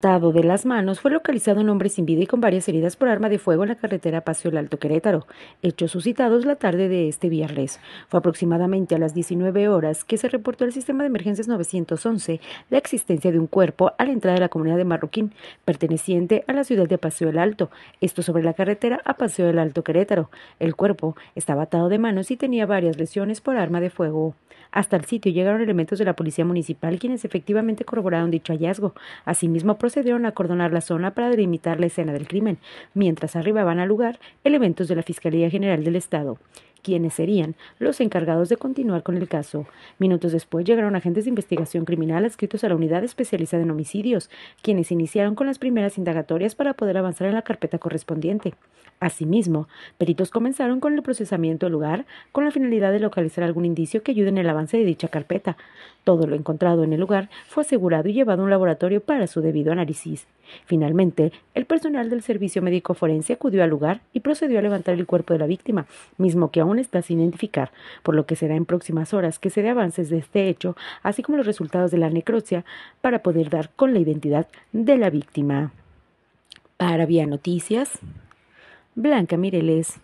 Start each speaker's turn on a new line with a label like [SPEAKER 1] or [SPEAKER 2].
[SPEAKER 1] de las manos, fue localizado un hombre sin vida y con varias heridas por arma de fuego en la carretera Paseo del Alto Querétaro, hechos suscitados la tarde de este viernes. Fue aproximadamente a las 19 horas que se reportó al sistema de emergencias 911 la existencia de un cuerpo a la entrada de la comunidad de Marroquín, perteneciente a la ciudad de Paseo del Alto, esto sobre la carretera a Paseo del Alto Querétaro. El cuerpo estaba atado de manos y tenía varias lesiones por arma de fuego. Hasta el sitio llegaron elementos de la policía municipal quienes efectivamente corroboraron dicho hallazgo. Asimismo, procedieron a acordonar la zona para delimitar la escena del crimen, mientras arribaban al lugar elementos de la Fiscalía General del Estado, quienes serían los encargados de continuar con el caso. Minutos después llegaron agentes de investigación criminal adscritos a la unidad especializada en homicidios, quienes iniciaron con las primeras indagatorias para poder avanzar en la carpeta correspondiente. Asimismo, peritos comenzaron con el procesamiento del lugar con la finalidad de localizar algún indicio que ayude en el avance de dicha carpeta. Todo lo encontrado en el lugar fue asegurado y llevado a un laboratorio para su debido análisis. Finalmente, el personal del servicio médico forense acudió al lugar y procedió a levantar el cuerpo de la víctima, mismo que aún está sin identificar, por lo que será en próximas horas que se dé avances de este hecho, así como los resultados de la necropsia, para poder dar con la identidad de la víctima. Para Vía Noticias, Blanca Mireles.